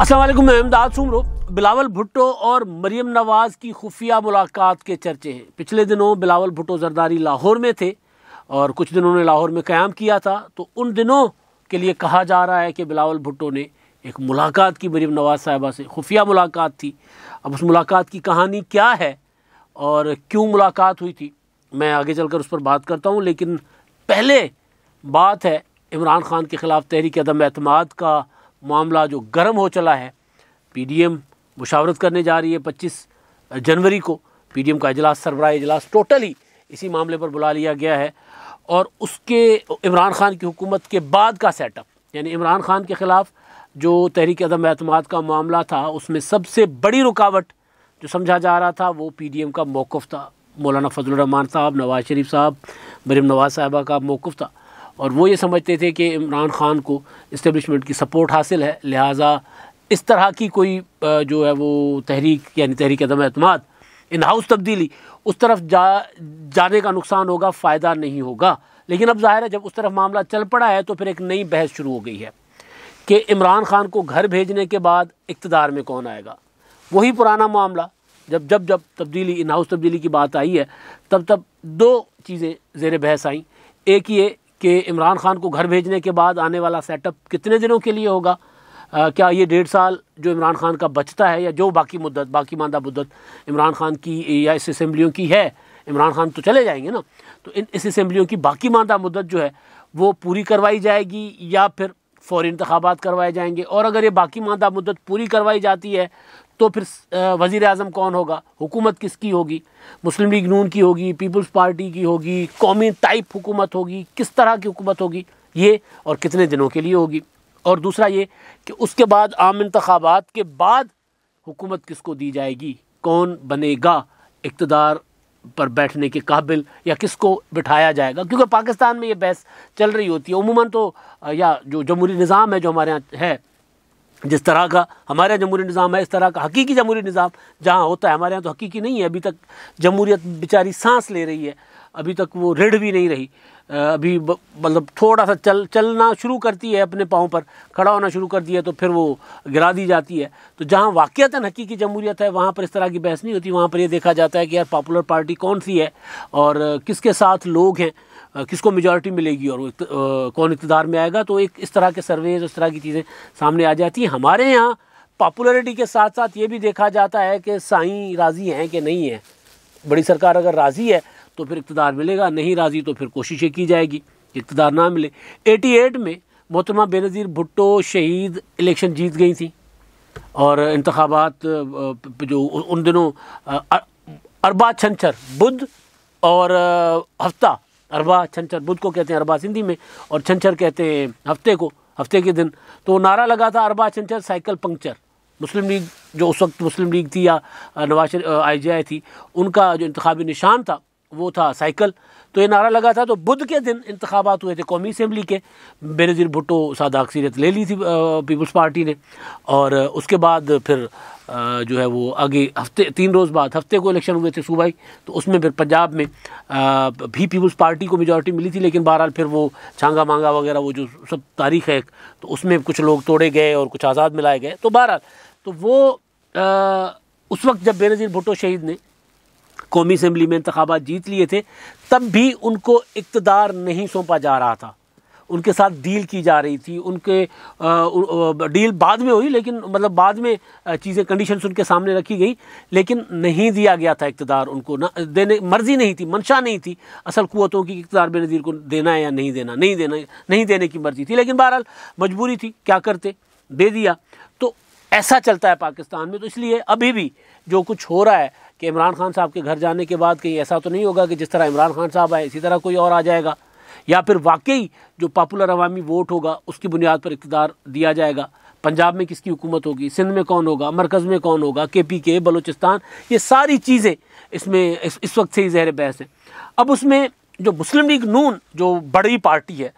असलम मैं अहमदाद सुमरो बिलावल भुट्टो और मरियम नवाज़ की खुफिया मुलाकात के चर्चे हैं पिछले दिनों बिलावल भुट्टो जरदारी लाहौर में थे और कुछ दिन उन्होंने लाहौर में क़्याम किया था तो उन दिनों के लिए कहा जा रहा है कि बिलावल भुट्टो ने एक मुलाकात की मरीम नवाज़ साहिबा से खुफिया मुलाकात थी अब उस मुलाकात की कहानी क्या है और क्यों मुलाकात हुई थी मैं आगे चलकर उस पर बात करता हूँ लेकिन पहले बात है इमरान खान के ख़िलाफ़ तहरीक अदम अतमाद का मामला जो गर्म हो चला है पीडीएम मुशावरत करने जा रही है पच्चीस जनवरी को पीडीएम का अजलास सरबराह अजलास टोटली इसी मामले पर बुला लिया गया है और उसके इमरान खान की हुकूमत के बाद का सेटअप यानी इमरान खान के ख़िलाफ़ जो तहरीक अदम अहतम का मामला था उसमें सबसे बड़ी रुकावट जो समझा जा रहा था वो पी डी एम का मौक़ था मौलाना फजलरहमान साहब नवाज़ शरीफ साहब मरीम नवाज़ साहबा का मौक़ था और वो ये समझते थे कि इमरान खान को इस्टबलिशमेंट की सपोर्ट हासिल है लिहाजा इस तरह की कोई जो है वो तहरीक यानी तहरीक दम अतमाद इन हाउस तब्दीली उस तरफ जा जाने का नुकसान होगा फ़ायदा नहीं होगा लेकिन अब ज़ाहिर है जब उस तरफ मामला चल पड़ा है तो फिर एक नई बहस शुरू हो गई है कि इमरान खान को घर भेजने के बाद इकतदार में कौन आएगा वही पुराना मामला जब जब जब तब्दीली इन हाउस तब्दीली की बात आई है तब तब दो चीज़ें जेर बहस आई एक ये कि इमरान खान को घर भेजने के बाद आने वाला सेटअप कितने दिनों के लिए होगा आ, क्या ये डेढ़ साल जो इमरान खान का बचता है या जो बाकी मुद्दत बाकी मानदा मुद्दत इमरान खान की या इस असम्बलियों की है इमरान खान तो चले जाएंगे ना तो इन इस असम्बलियों की बाकी मानदा मुद्दत जो है वो पूरी करवाई जाएगी या फिर फौरी इंतबात करवाए जाएंगे और अगर ये बाकी मांदा मुद्दत पूरी करवाई जाती है तो फिर वजीर अजम कौन होगा हुकूमत किसकी होगी मुस्लिम लीग नून की होगी पीपल्स पार्टी की होगी कौमी टाइप हुकूमत होगी किस तरह की हुकूमत होगी ये और कितने दिनों के लिए होगी और दूसरा ये कि उसके बाद आम इंतबात के बाद हुकूमत किसको दी जाएगी कौन बनेगा इकतदार पर बैठने के काबिल या किसको बिठाया जाएगा क्योंकि पाकिस्तान में ये बहस चल रही होती है उमूमा तो या जो जमहूरी निज़ाम है जो हमारे यहाँ है जिस तरह का हमारे यहाँ जमहूरी निज़ाम है इस तरह का हकीकी जमहूरी निज़ाम जहाँ होता है हमारे यहाँ तो हकीकी नहीं है अभी तक जमहूरियत बेचारी सांस ले रही है अभी तक वो ऋढ़ भी नहीं रही अभी मतलब थोड़ा सा चल चलना शुरू करती है अपने पाँव पर खड़ा होना शुरू करती है तो फिर वो गिरा दी जाती है तो जहाँ वाक़ता हकीकी जमहूरियत है वहाँ पर इस तरह की बहस नहीं होती वहाँ पर यह देखा जाता है कि यार पॉपुलर पार्टी कौन सी है और किसके साथ लोग हैं किसको मेजॉरिटी मिलेगी और कौन इकतदार में आएगा तो एक इस तरह के सर्वेज इस तरह की चीज़ें सामने आ जाती हैं हमारे यहाँ पॉपुलरिटी के साथ साथ ये भी देखा जाता है कि साई राज़ी हैं कि नहीं है बड़ी सरकार अगर राज़ी है तो फिर इकतदार मिलेगा नहीं राज़ी तो फिर कोशिशें की जाएगी इकतदार ना मिले एटी एट में मोहतरमा बेनज़ीर भुट्टो शहीद इलेक्शन जीत गई थी और इंतबात जो उन दिनों अरबा छंछर बुध और हफ्ता अरबा छंछर बुध को कहते हैं अरबा सिंधी में और छनछर कहते हैं हफ्ते को हफ्ते के दिन तो नारा लगा था अरबा छंछर साइकिल पंक्चर मुस्लिम लीग जो उस वक्त मुस्लिम लीग थी या नवाज आई जी आई थी उनका जो इंतबी निशान था वो था साइकिल तो ये नारा लगा था तो बुध के दिन इंतबात हुए थे कौमी असम्बली के बेनज़ीर भुट्टो सादा अक्सरियत ले ली थी पीपल्स पार्टी ने और उसके बाद फिर जो है वो आगे हफ्ते तीन रोज़ बाद हफ्ते को इलेक्शन हुए थे सूबाई तो उसमें फिर पंजाब में भी पीपल्स पार्टी को मेजॉरिटी मिली थी लेकिन बहरहाल फिर वो छांगा मांगा वगैरह वो जो सब तारीख है तो उसमें कुछ लोग तोड़े गए और कुछ आज़ाद मिलाए गए तो बहरहाल तो वो आ, उस वक्त जब बेनज़ीर भुट्टो शहीद ने कौमी असम्बली में इंतबात जीत लिए थे तब भी उनको इकतदार नहीं सौंपा जा रहा था उनके साथ डील की जा रही थी उनके डील बाद में हुई लेकिन मतलब बाद में चीज़ें कंडीशन उनके सामने रखी गई लेकिन नहीं दिया गया था इकतदार उनको ना देने मर्जी नहीं थी मंशा नहीं थी असल कुतों की इकतदार बेनज़ीर को देना है या नहीं देना नहीं देना नहीं देने की मर्जी थी लेकिन बहरहाल मजबूरी थी क्या करते दे दिया तो ऐसा चलता है पाकिस्तान में तो इसलिए अभी भी जो कुछ हो रहा है कि इमरान खान साहब के घर जाने के बाद कहीं ऐसा तो नहीं होगा कि जिस तरह इमरान खान साहब आए इसी तरह कोई और आ जाएगा या फिर वाकई जो पॉपुलर अवामी वोट होगा उसकी बुनियाद पर इकतदार दिया जाएगा पंजाब में किसकी हुकूमत होगी सिंध में कौन होगा मरकज़ में कौन होगा के पी के बलूचिस्तान ये सारी चीज़ें इसमें इस, इस वक्त से ही जहर बहस है अब उसमें जो मुस्लिम लीग नून जो बड़ी पार्टी है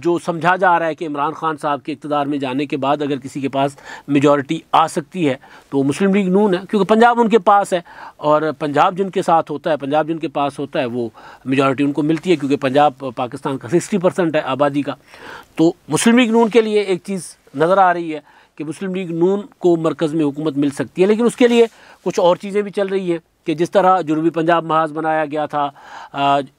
जो समझा जा रहा है कि इमरान खान साहब के इकतदार में जाने के बाद अगर किसी के पास मेजॉरिटी आ सकती है तो मुस्लिम लीग नून है क्योंकि पंजाब उनके पास है और पंजाब जिनके साथ होता है पंजाब जिनके पास होता है वो मेजॉरिटी उनको मिलती है क्योंकि पंजाब पाकिस्तान का सिक्सटी परसेंट है आबादी का तो मुस्लिम लीग नून के लिए एक चीज़ नज़र आ रही है कि मुस्लिम लीग नून को मरकज़ में हुकूमत मिल सकती है लेकिन उसके लिए कुछ और चीज़ें भी चल रही हैं कि जिस तरह जुनूबी पंजाब महाज बनाया गया था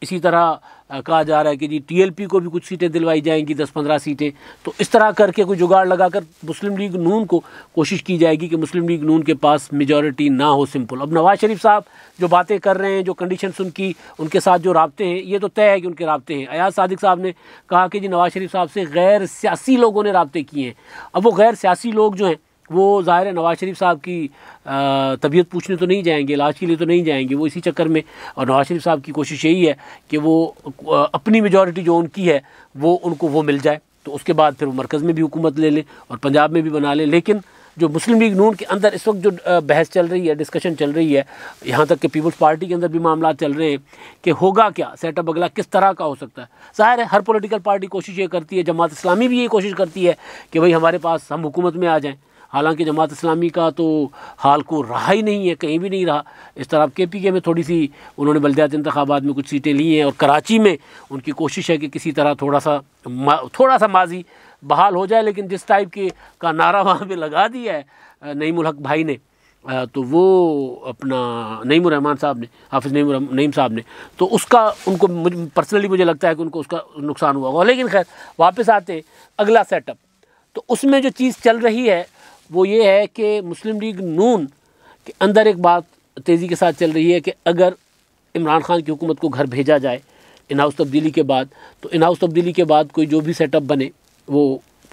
इसी तरह कहा जा रहा है कि जी टीएलपी को भी कुछ सीटें दिलवाई जाएंगी दस पंद्रह सीटें तो इस तरह करके कोई जुगाड़ लगाकर मुस्लिम लीग नून को कोशिश की जाएगी कि मुस्लिम लीग नून के पास मेजॉरिटी ना हो सिंपल अब नवाज शरीफ साहब जो बातें कर रहे हैं जो कंडीशन उनकी उनके साथ जो रबते हैं ये तो तय है कि उनके रबते हैं अयाज सादिक साहब ने कहा कि जी नवाज शरीफ साहब से गैर सियासी लोगों ने रबते किए हैं अब वो गैर सियासी लोग जो हैं वो ज़ाहिर है नवाज़ शरीफ साहब की तबीयत पूछने तो नहीं जाएंगे इलाज के लिए तो नहीं जाएंगे वो इसी चक्कर में और नवाज़ शरीफ साहब की कोशिश यही है कि वो अपनी मेजॉरिटी जो उनकी है वो उनको वो मिल जाए तो उसके बाद फिर वो मरकज़ में भी हुकूमत ले लें और पंजाब में भी बना लें लेकिन जो मुस्लिम लीग नून के अंदर इस वक्त जो बहस चल रही है डिस्कशन चल रही है यहाँ तक कि पीपल्स पार्टी के अंदर भी मामला चल रहे हैं कि होगा क्या सेटअप अगला किस तरह का हो सकता है ज़ाहिर है हर पॉलिटिकल पार्टी कोशिश ये करती है जमात इस्लामी भी ये कोशिश करती है कि भाई हमारे पास हम हुकूमत में आ जाएँ हालांकि जमात इस्लामी का तो हाल को रहा ही नहीं है कहीं भी नहीं रहा इस तरफ के पी के में थोड़ी सी उन्होंने बलदियात इंतबात में कुछ सीटें ली हैं और कराची में उनकी कोशिश है कि किसी तरह थोड़ा सा थोड़ा सा माजी बहाल हो जाए लेकिन जिस टाइप के का नारा वहाँ पर लगा दिया है नईम उलहक भाई ने तो वो अपना नईम रहमान साहब ने हाफिज़ नईम नईम साहब ने तो उसका उनको पर्सनली मुझे लगता है कि उनको उसका नुकसान हुआ होगा लेकिन खैर वापस आते अगला सेटअप तो उसमें जो चीज़ चल रही है वो ये है कि मुस्लिम लीग नून के अंदर एक बात तेज़ी के साथ चल रही है कि अगर इमरान खान की हुकूमत को घर भेजा जाए इन हाउस तब्दीली के बाद तो इन हाउस तब्दीली के बाद कोई जो भी सेटअप बने वो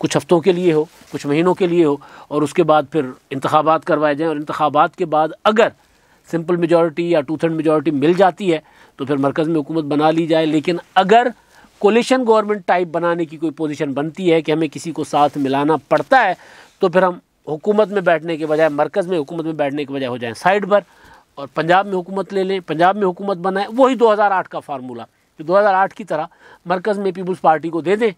कुछ हफ्तों के लिए हो कुछ महीनों के लिए हो और उसके बाद फिर इंतबात करवाए जाएँ और इंतबात के बाद अगर सिंपल मेजॉरिटी या टू थर्ड मेजॉरिटी मिल जाती है तो फिर मरकज़ में हुकूमत बना ली जाए लेकिन अगर कोलिशन गवर्नमेंट टाइप बनाने की कोई पोजीशन बनती है कि हमें किसी को साथ मिलाना पड़ता है तो फिर हम हुकूमत में बैठने के बजाय मरकज़ में हुकूमत में बैठने के बजाय हो जाए साइड पर और पंजाब में हुकूमत ले लें पंजाब में हुकूमत बनाए वही दो हज़ार आठ का फार्मूला दो हज़ार आठ की तरह मरकज़ में पीपल्स पार्टी को दे दें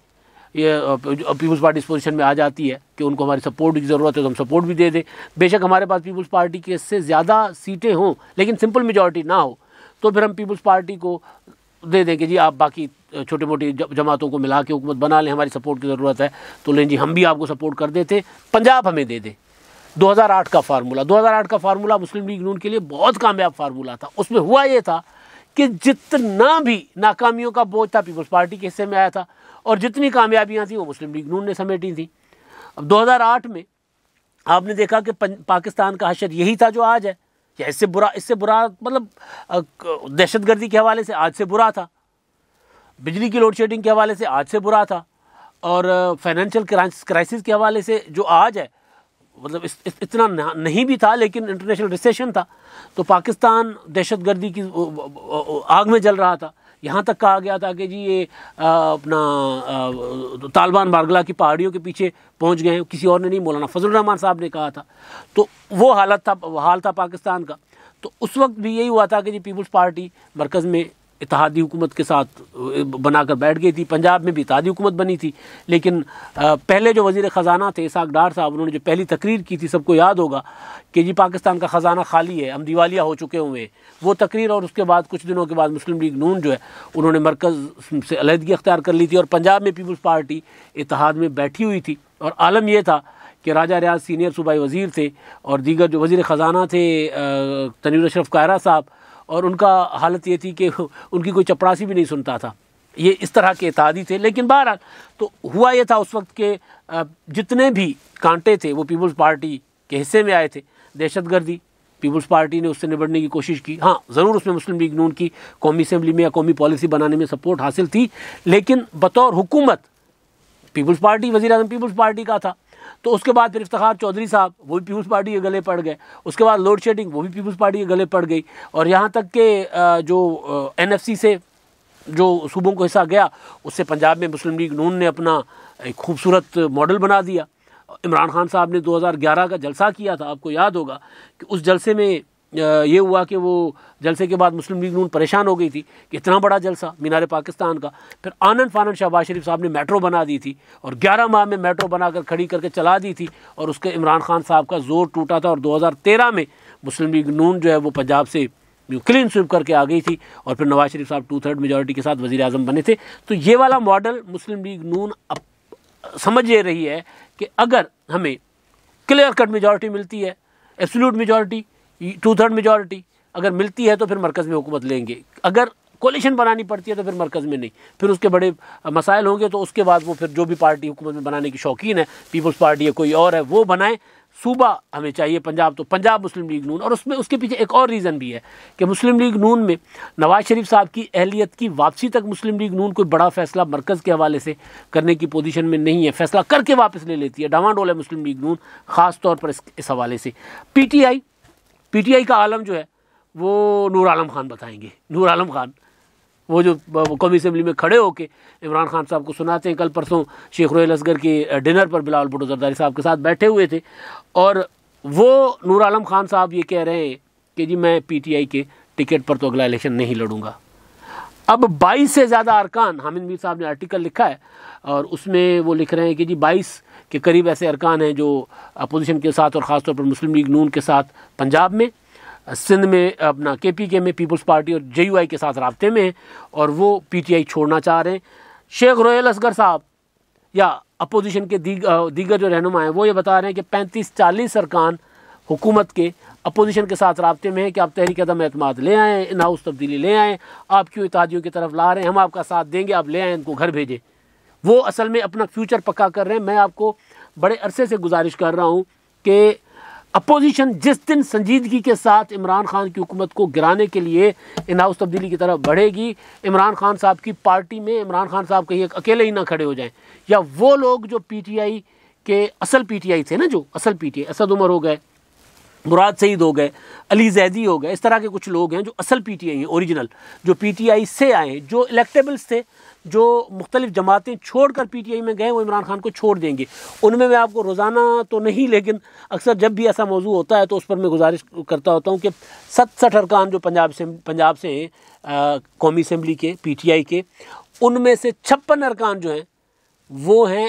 ये पीपल्स पार्टी इस पोजिशन में आ जाती है कि उनको हमारी सपोर्ट की ज़रूरत है तो हम सपोर्ट भी दे दें बेशक हमारे पास पीपल्स पार्टी के से ज़्यादा सीटें हों लेकिन सिंपल मेजॉरिटी ना हो तो फिर हम पीपल्स पार्टी को दे दें कि जी आप बाकी छोटे मोटी जमातों को मिला के हुकूमत बना लें हमारी सपोर्ट की ज़रूरत है तो लें जी हम भी आपको सपोर्ट कर देते पंजाब हमें दे दे 2008 का फार्मूला 2008 का फार्मूला मुस्लिम लीग नून के लिए बहुत कामयाब फार्मूला था उसमें हुआ ये था कि जितना भी नाकामियों का बोझ था पीपल्स पार्टी के हिस्से में आया था और जितनी कामयाबियाँ थी वो मुस्लिम लीग नून ने समेटी थी अब दो में आपने देखा कि पाकिस्तान का हशर यही था जो आज है या इससे बुरा इससे बुरा मतलब दहशतगर्दी के हवाले से आज से बुरा था बिजली की लोड शेडिंग के हवाले से आज से बुरा था और फाइनेंशियल क्राइसिस के हवाले से जो आज है मतलब इस, इस, इतना नहीं भी था लेकिन इंटरनेशनल रिसेशन था तो पाकिस्तान दहशत गर्दी की आग में जल रहा था यहाँ तक कहा गया था कि जी ये अपना तालिबान बारगला की पहाड़ियों के पीछे पहुँच गए किसी और ने नहीं मौलाना फजल रहमान साहब ने कहा था तो वो हालत था हाल था पाकिस्तान का तो उस वक्त भी यही हुआ था कि जी पीपल्स पार्टी मरकज़ में इतिहादी हुकूमत के साथ बनाकर बैठ गई थी पंजाब में भी इतिहादी हुकूमत बनी थी लेकिन पहले जो वजीर ख़जाना थे इसाक डार साहब उन्होंने जो पहली तकरीर की थी सबको याद होगा कि जी पाकिस्तान का ख़जाना खाली है हम दिवालिया हो चुके हुए हैं वो तकरीर और उसके बाद कुछ दिनों के बाद मुस्लिम लीग नून जो है उन्होंने मरकज़ से अलहदगी अख्तियार कर ली थी और पंजाब में पीपल्स पार्टी इतिहाद में बैठी हुई थी और आलम यह था कि राजा रियाज सीनियर सूबाई वज़ीर थे और दीगर जो वज़ी ख़जाना थे तनवीर अशरफ कायरा साहब और उनका हालत ये थी कि उनकी कोई चपरासी भी नहीं सुनता था ये इस तरह के इतिहादी थे लेकिन बहरहाल तो हुआ ये था उस वक्त के जितने भी कांटे थे वो पीपल्स पार्टी के हिस्से में आए थे दहशतगर्दी पीपल्स पार्टी ने उससे निपटने की कोशिश की हाँ ज़रूर उसमें मुस्लिम लीग नून की कौमी असम्बली में या कौमी पॉलिसी बनाने में सपोर्ट हासिल थी लेकिन बतौर हुकूमत पीपल्स पार्टी वजी अजम पीपल्स पार्टी का था तो उसके बाद फिर इफ्तार चौधरी साहब वो भी पीपल्स पार्टी के गले पड़ गए उसके बाद लोड शेडिंग वो भी पीपल्स पार्टी के गले पड़ गई और यहाँ तक के जो एन से जो सूबों को हिस्सा गया उससे पंजाब में मुस्लिम लीग नून ने अपना एक खूबसूरत मॉडल बना दिया इमरान खान साहब ने 2011 का जलसा किया था आपको याद होगा कि उस जलसे में ये हुआ कि वो जलसे के बाद मुस्लिम लीग नून परेशान हो गई थी कि इतना बड़ा जलसा मीनार पाकिस्तान का फिर आनंद फानंद शहबाज शरीफ साहब ने मेट्रो बना दी थी और 11 माह में मेट्रो बनाकर खड़ी करके चला दी थी और उसके इमरान खान साहब का जोर टूटा था और 2013 में मुस्लिम लीग नून जो है वो पंजाब से क्लीन स्वीप करके आ गई थी और फिर नवाज शरीफ साहब टू थर्ड मेजोरिटी के साथ वजी अजम बने थे तो ये वाला मॉडल मुस्लिम लीग नून अब समझ रही है कि अगर हमें क्लियर कट मेजॉरिटी मिलती है absolute majority two third majority अगर मिलती है तो फिर मरकज़ में हुकूमत लेंगे अगर कोलिशन बनानी पड़ती है तो फिर मरकज़ में नहीं फिर उसके बड़े मसाइल होंगे तो उसके बाद वो फिर जो भी पार्टी हुकूमत में बनाने की शौकीन है पीपल्स पार्टी है कोई और है वो बनाए सूबा हमें चाहिए पंजाब तो पंजाब मुस्लिम लीग नून और उसमें उसके पीछे एक और रीज़न भी है कि मुस्लिम लीग नून में नवाज शरीफ साहब की अहलियत की वापसी तक मुस्लिम लीग नून कोई बड़ा फैसला मरकज़ के हवाले से करने की पोजीशन में नहीं है फैसला करके वापस ले लेती है डावाडोल है मुस्लिम लीग नून ख़ास तौर पर इस हवाले से पी पीटीआई का आलम जो है वो नूर आलम खान बताएंगे नूर आलम खान वो जो कौमी असम्बली में खड़े होकर इमरान खान साहब को सुनाते हैं कल परसों शेख रोयल असगर के डिनर पर बिलाल भुटो जरदारी साहब के साथ बैठे हुए थे और वो नूर आलम खान साहब ये कह रहे हैं कि जी मैं पीटीआई के टिकट पर तो अगला इलेक्शन नहीं लड़ूंगा अब 22 से ज़्यादा अरकान हामिद मीर साहब ने आर्टिकल लिखा है और उसमें वो लिख रहे हैं कि जी बाईस के करीब ऐसे अरकान हैं जो अपोजिशन के साथ और ख़ासतौर पर मुस्लिम लीग नून के साथ पंजाब में सिंध में अपना के पी के में पीपल्स पार्टी और जे यू आई के साथ रबते में हैं और वो पी टी आई छोड़ना चाह रहे हैं शेख रोयल असगर साहब या अपोजिशन के दीग, दीगर जो रहनुमा हैं वो ये बता रहे हैं कि पैंतीस चालीस अरकान हुकूमत के अपोजिशन के साथ रबते में है कि आप तहरीक अदम अतमाद ले आएँ इन हाउस तब्दीली ले आएँ आप क्यों इतियों की तरफ ला रहे हैं हम आपका साथ देंगे आप ले आएँ इनको घर भेजें वो असल में अपना फ्यूचर पक्का कर रहे हैं मैं आपको बड़े अरसे से गुजारिश कर रहा हूँ कि अपोजिशन जिस दिन संजीदगी के साथ इमरान खान की हुकूमत को गिराने के लिए इन हाउस तब्दीली की तरफ बढ़ेगी इमरान खान साहब की पार्टी में इमरान खान साहब कहीं अकेले ही ना खड़े हो जाएं या वो लोग जो पीटीआई के असल पीटीआई थे ना जो असल पीटीआई असद उमर हो गए मुराद सईद हो गए अली जैदी हो गए इस तरह के कुछ लोग हैं जो असल पी टी आई हैं औरिजिनल जो पी टी आई से आए जो इलेक्टेबल्स थे जो मुख्तलिफ जमातें छोड़ कर पी टी आई में गए वो इमरान खान को छोड़ देंगे उनमें मैं आपको रोज़ाना तो नहीं लेकिन अक्सर जब भी ऐसा मौजू होता है तो उस पर मैं गुजारिश करता होता हूँ कि सतसठ अरकान जो पंजाब से पंजाब से हैं कौमी असम्बली के पी टी आई के उनमें से छप्पन अरकान जो हैं वो हैं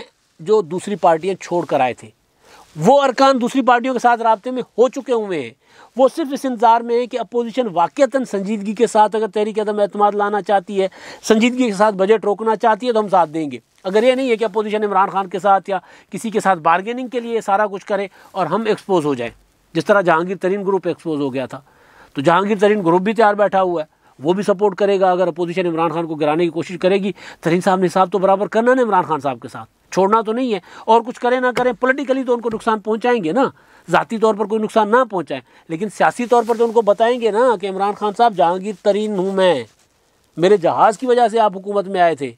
जो दूसरी पार्टियाँ छोड़ कर आए थे वो अरकान दूसरी पार्टियों के साथ रबते में हो चुके हुए हैं वो सिर्फ इस इंतज़ार में है कि अपोजिशन वाक़ता संजीदगी के साथ अगर तहरीक अदम अतमाद लाना चाहती है संजीदगी के साथ बजट रोकना चाहती है तो हम साथ देंगे अगर ये नहीं है कि अपोजिशन इमरान खान के साथ या किसी के साथ बारगेनिंग के लिए सारा कुछ करे और हम एक्सपोज हो जाएँ जिस तरह जहांगीर तरीन ग्रुप एक्सपोज हो गया था तो जहांगीर तरीन ग्रुप भी तैयार बैठा हुआ है वो भी सपोर्ट करेगा अगर अपोजिशन इमरान खान को गिराने की कोशिश करेगी तरीन साहब ने हिसाब तो बराबर करना ना इमरान खान साहब के साथ छोड़ना तो नहीं है और कुछ करें ना करें पोलिटिकली तो उनको नुकसान पहुंचाएंगे ना ज़ाती तौर पर कोई नुकसान ना पहुंचाए लेकिन सियासी तौर पर तो उनको बताएंगे ना कि इमरान खान साहब जहांगीर तरीन हूँ मैं मेरे जहाज़ की वजह से आप हुकूमत में आए थे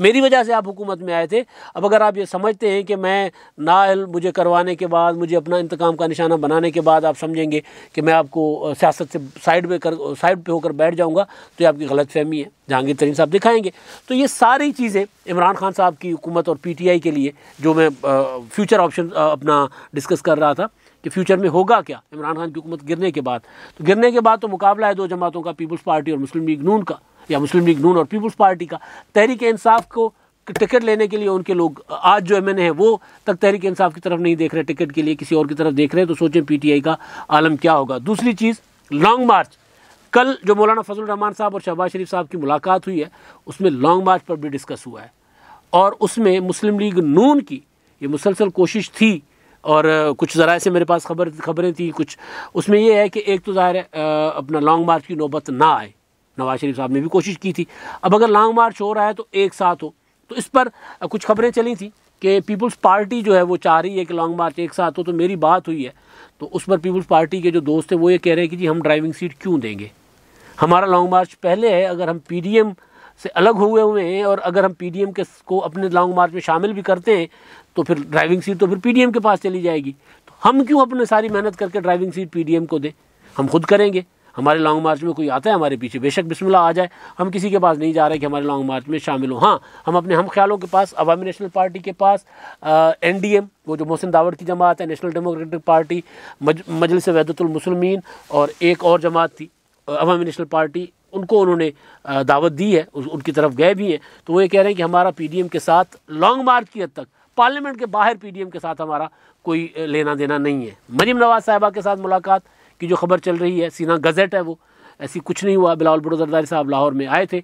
मेरी वजह से आप हुकूमत में आए थे अब अगर आप ये समझते हैं कि मैं नाअल मुझे करवाने के बाद मुझे अपना इंतकाम का निशाना बनाने के बाद आप समझेंगे कि मैं आपको सियासत से साइड पर कर साइड पे होकर बैठ जाऊंगा तो ये आपकी गलत फहमी है जहांगीर तरीन साहब दिखाएंगे तो ये सारी चीज़ें इमरान खान साहब की हुकूमत और पी टी आई के लिए जो मैं फ्यूचर ऑप्शन अपना डिस्कस कर रहा था कि फ्यूचर में होगा क्या इमरान खान की हुकूमत गिरने के बाद तो गिरने के बाद तो मुकाबला है दो जमातों का पीपल्स पार्टी और मुस्लिम लीग नून का या मुस्लिम लीग नून और पीपुल्स पार्टी का तहरीक इंसाफ को टिकट लेने के लिए उनके लोग आज जो एम एन है वो तक तहरीक इंसाफ की तरफ नहीं देख रहे टिकट के लिए किसी और की तरफ देख रहे हैं तो सोचें पी टी आई का आलम क्या होगा दूसरी चीज़ लॉन्ग मार्च कल जो मौलाना फजल रहमान साहब और शहबाज शरीफ साहब की मुलाकात हुई है उसमें लॉन्ग मार्च पर भी डिस्कस हुआ है और उसमें मुस्लिम लीग नून की ये मुसलसल कोशिश थी और कुछ ज़रा से मेरे पास खबर खबरें थी कुछ उसमें यह है कि एक तो ज़ाहिर है अपना लॉन्ग मार्च की नौबत ना आए नवाज शरीफ साहब ने भी कोशिश की थी अब अगर लॉन्ग मार्च हो रहा है तो एक साथ हो तो इस पर कुछ खबरें चली थी कि पीपल्स पार्टी जो है वो चाह रही है कि लॉन्ग मार्च एक साथ हो तो मेरी बात हुई है तो उस पर पीपल्स पार्टी के जो दोस्त हैं वो ये कह रहे हैं कि जी हम ड्राइविंग सीट क्यों देंगे हमारा लॉन्ग मार्च पहले है अगर हम पी से अलग हुए हुए हैं और अगर हम पी के को अपने लॉन्ग मार्च में शामिल भी करते हैं तो फिर ड्राइविंग सीट तो फिर पी के पास चली जाएगी तो हम क्यों अपने सारी मेहनत करके ड्राइविंग सीट पीडीएम को दें हम खुद करेंगे हमारे लॉन्ग मार्च में कोई आता है हमारे पीछे बेशक बिस्मिल्ला आ जाए हम किसी के पास नहीं जा रहे कि हमारे लॉन्ग मार्च में शामिल हों हाँ हम अपने हम ख्यालों के पास अवामी नेशनल पार्टी के पास एन डी एम वो जो मोहसिन दावड़ की जमात है नेशनल डेमोक्रेटिक पार्टी मज, मजलिस वहदतुलमसलमिन और एक और जमात थी अवामी नेशनल पार्टी उनको उन्होंने दावत दी है उनकी तरफ गए भी हैं तो वो ये कह रहे हैं कि हमारा एम के साथ लॉन्ग मार्च की हद तक पार्लियामेंट के बाहर पीडीएम के साथ हमारा कोई लेना देना नहीं है मरीम नवाज साहिबा के साथ मुलाकात की जो खबर चल रही है सीना गजट है वो ऐसी कुछ नहीं हुआ बिलावल भुटो जरदारी साहब लाहौर में आए थे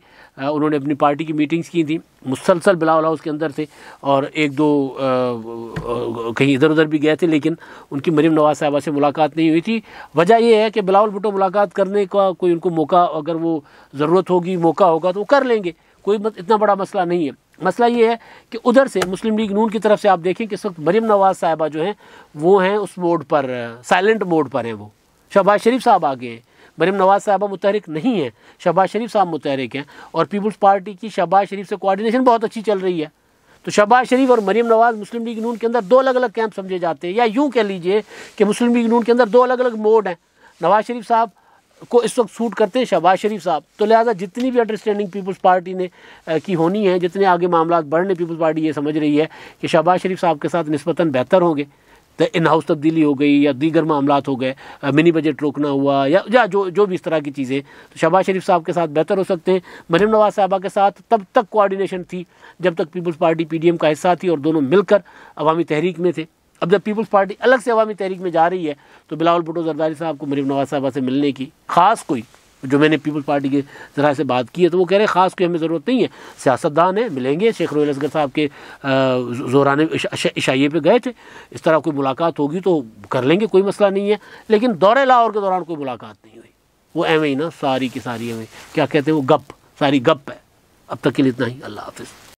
उन्होंने अपनी पार्टी की मीटिंग्स की थी मुसलसल बिलावल हाउस के अंदर थे और एक दो कहीं इधर उधर भी गए थे लेकिन उनकी मरीम नवाज साहबा से मुलाकात नहीं हुई थी वजह यह है कि बिलावल भुटो मुलाकात करने का कोई उनको मौका अगर वो ज़रूरत होगी मौका होगा तो वो कर लेंगे कोई मत, इतना बड़ा मसला नहीं है मसला ये है कि उधर से मुस्लिम लीग नून की तरफ से आप देखें कि इस वक्त मरीम नवाज साहबा जो हैं वो हैं उस मोड पर साइलेंट मोड पर हैं वो शहबाज शरीफ साहब आगे हैं मरीम नवाज साहबा मुतहरक नहीं है शहबाज शरीफ साहब मुतहरक हैं और पीपल्स पार्टी की शहबाज शरीफ से कोऑर्डिनेशन बहुत अच्छी चल रही है तो शहबाज शरीफ और मरीम नवाज मुस्लिम लीग नून के अंदर दो अलग अलग कैंप समझे जाते हैं या यूँ कह लीजिए कि मुस्लिम लीग नून के अंदर दो अलग अलग मोड हैं नवाज शरीफ साहब को इस वक्त सूट करते हैं शहबाज शरीफ साहब तो लिहाजा जितनी भी अंडरस्टैंडिंग पीपल्स पार्टी ने की होनी है जितने आगे मामला बढ़ने पीपल्स पार्टी ये समझ रही है कि शहबाज शरीफ साहब के साथ नस्बता बेहतर होंगे इन हाउस तब्दीली हो गई या दीगर मामला हो गए मिनी बजट रोकना हुआ या, या जो जो भी इस तरह की चीज़ें तो शहबाज शरीफ साहब के साथ बेहतर हो सकते हैं मरीम नवाज साहबा के साथ तब तक कोऑर्डिनेशन थी जब तक पीपल्स पार्टी पीडीएम का हिस्सा थी और दोनों मिलकर अवामी तहरीक में थे अब जब पीपल्स पार्टी अलग से अवामी तहरीक में जा रही है तो बिलावल भुटो जरदारी साहब को मरीम नवाज साहबा से मिलने की खास कोई जो मैंने पीपल्स पार्टी के ज़रा से बात की है तो वो कह रहे हैं ख़ास की हमें ज़रूरत नहीं है सियासतदान है मिलेंगे शेख रोल असगर साहब के जोरान इशाइये पे गए थे इस तरह कोई मुलाकात होगी तो कर लेंगे कोई मसला नहीं है लेकिन दौरे लाहौर के दौरान कोई मुलाकात नहीं हुई वो एवं ही ना सारी की सारी एवं क्या कहते हैं वो गप सारी गप है अब तक के लिए इतना ही अल्लाह हाफिज़